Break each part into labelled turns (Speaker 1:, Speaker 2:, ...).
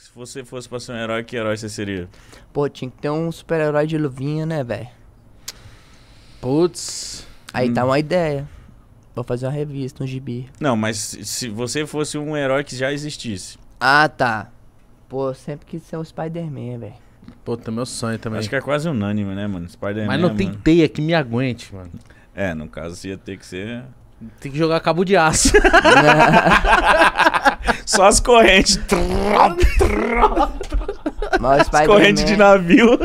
Speaker 1: Se você fosse pra ser um herói, que herói você seria?
Speaker 2: Pô, tinha que ter um super-herói de luvinha, né, velho? Putz. Aí hum. tá uma ideia. Vou fazer uma revista, um gibi.
Speaker 1: Não, mas se você fosse um herói que já existisse.
Speaker 2: Ah, tá. Pô, sempre quis ser o um Spider-Man, velho.
Speaker 1: Pô, tá meu sonho também. Acho que é quase unânime, né, mano? Spider-Man. Mas não é tem mano. teia que me aguente, mano. É, no caso ia ter que ser tem que jogar cabo de aço.
Speaker 2: Só as correntes. as correntes de navio.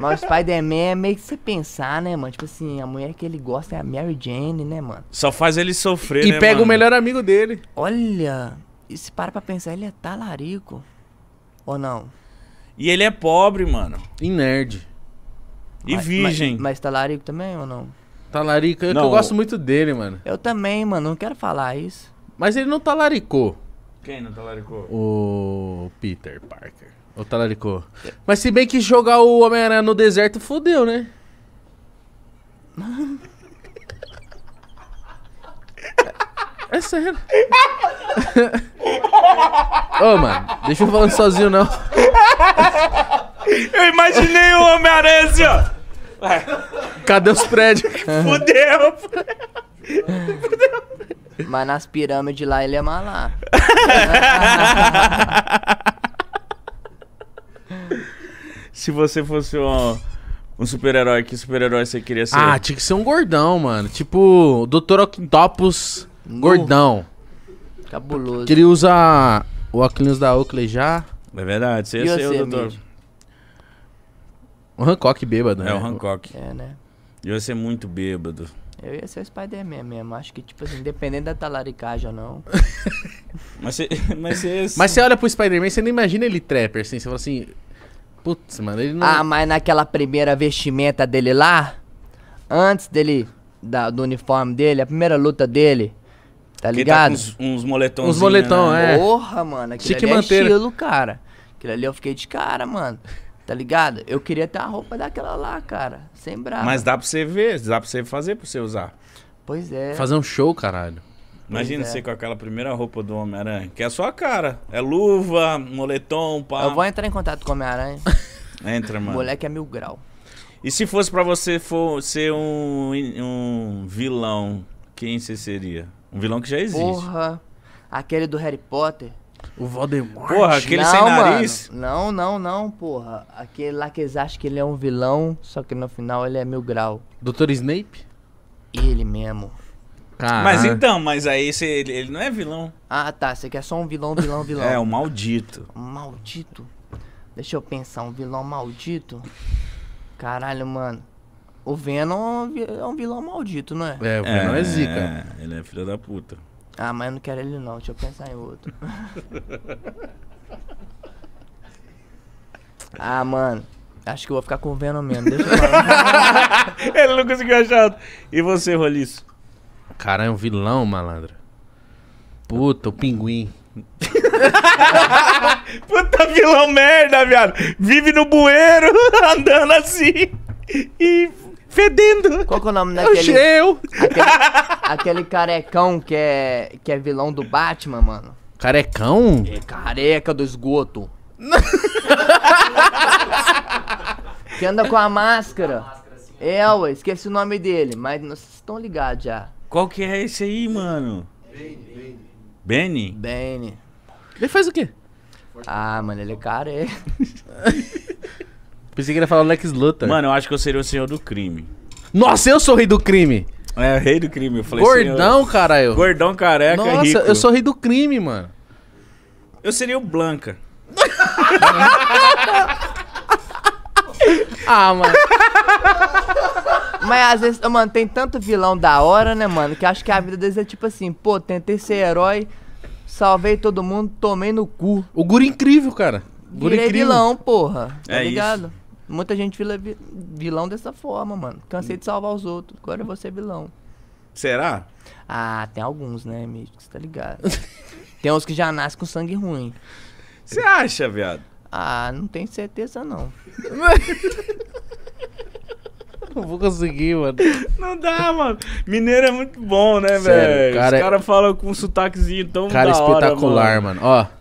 Speaker 2: Mas o Spider-Man é meio que você pensar, né, mano? Tipo assim, a mulher que ele gosta é a Mary Jane, né, mano?
Speaker 1: Só faz ele sofrer, e né, pega mano? o melhor
Speaker 2: amigo dele. Olha, e se para pra pensar, ele é talarico. Ou não? E ele é pobre, mano. E nerd.
Speaker 1: E mas, virgem. Mas,
Speaker 2: mas talarico também ou não?
Speaker 1: Talarico, é eu gosto muito dele, mano.
Speaker 2: Eu também, mano, não quero falar isso.
Speaker 1: Mas ele não talaricou. Quem não talaricou? O Peter Parker. O talaricou. É. Mas se bem que jogar o Homem-Aranha no deserto, fodeu, né? É sério. Ô, oh, mano, deixa eu falando sozinho, não. Eu imaginei o Homem-Aranha assim, ó. Cadê os prédios? Fudeu. Fudeu.
Speaker 2: Mas nas pirâmides lá ele é malá.
Speaker 1: Se você fosse um, um super-herói, que super-herói você queria ser? Ah, tinha que ser um gordão, mano. Tipo, Dr. Octopus no. gordão.
Speaker 2: Cabuloso. Queria
Speaker 1: usar o óculos da Oakley já. É verdade, você ia e ser o doutor. O Hancock bêbado, né? É, o né? Hancock. É, né? Eu ia ser muito bêbado.
Speaker 2: Eu ia ser o Spider-Man mesmo. Acho que, tipo assim, independente da talaricagem ou não. mas você. Mas você, é mas você assim.
Speaker 1: olha pro Spider-Man, você não imagina ele trapper, assim. Você fala assim. Putz, mano, ele não. Ah,
Speaker 2: mas naquela primeira vestimenta dele lá, antes dele. Da, do uniforme dele, a primeira luta dele. Tá, tá ligado? Ele tá uns, moletons. Uns né? é. Porra, mano. Aquilo Chique ali é estilo, cara. Aquilo ali eu fiquei de cara, mano. Tá ligado? Eu queria ter a roupa daquela lá, cara. Sem braço. Mas
Speaker 1: dá pra você ver, dá pra você fazer pra você usar.
Speaker 2: Pois é. Fazer um
Speaker 1: show, caralho. Imagina é. você com aquela primeira roupa do Homem-Aranha, que é a sua cara. É luva, moletom, pá. Eu vou
Speaker 2: entrar em contato com o Homem-Aranha.
Speaker 1: Entra, mano. O moleque é mil grau. E se fosse pra você for ser um, um vilão, quem você seria? Um vilão que já existe.
Speaker 2: Porra, aquele do Harry Potter. O Voldemort. Porra, aquele não, sem nariz. Mano. Não, não, não, porra. Aquele lá que eles acham que ele é um vilão, só que no final ele é mil grau. Doutor Snape? Ele mesmo. Caralho. Mas então, mas aí cê, ele, ele, não é vilão. Ah, tá. Você quer só um vilão, vilão, vilão. é, um
Speaker 1: maldito.
Speaker 2: maldito? Deixa eu pensar, um vilão maldito? Caralho, mano. O Venom é um é vilão maldito, não é? É, o Venom é, é zica. É,
Speaker 1: ele é filho da puta.
Speaker 2: Ah, mas eu não quero ele não, deixa eu pensar em outro. ah, mano. Acho que eu vou ficar com o Venom mesmo, deixa eu falar.
Speaker 1: ele não conseguiu achar. E você, Roliço? Cara, é um vilão, malandro. Puta, o pinguim. Puta vilão merda, viado. Vive no bueiro, andando assim. E fedendo.
Speaker 2: Qual que é o nome é daquele? Eu. Aquele, aquele carecão que é, que é vilão do Batman, mano. Carecão? É careca do esgoto. que anda com a máscara. É, ué, esqueci o nome dele, mas vocês estão ligados já. Qual que é esse aí, mano? Benny. Benny? Benny. Ele faz o quê? Ah, mano, ele é careca.
Speaker 1: Pensei que ele ia falar Lex Luthor. Mano, eu acho que eu seria o senhor do crime. Nossa, eu sou o rei do crime! É, o rei do crime, eu falei Gordão, senhor... caralho. Gordão careca, Nossa, rico. eu sou o rei do crime, mano. Eu seria o Blanca.
Speaker 2: ah, mano. Mas às vezes, mano, tem tanto vilão da hora, né, mano? Que acho que a vida deles é tipo assim, pô, tentei ser herói, salvei todo mundo, tomei no cu. O guri é incrível, cara. Guri é Virei incrível. vilão, porra. É tá é ligado? Isso. Muita gente vira vilão dessa forma, mano. Cansei de salvar os outros, agora você ser vilão. Será? Ah, tem alguns, né, amigo? Você tá ligado? tem uns que já nascem com sangue ruim. Você acha, viado? Ah, não tenho certeza, não. Não vou conseguir, mano.
Speaker 1: Não dá, mano. Mineiro é muito bom, né, velho? Cara... Os é caras falam com um sotaquezinho tão cara da hora, espetacular, mano. Ó,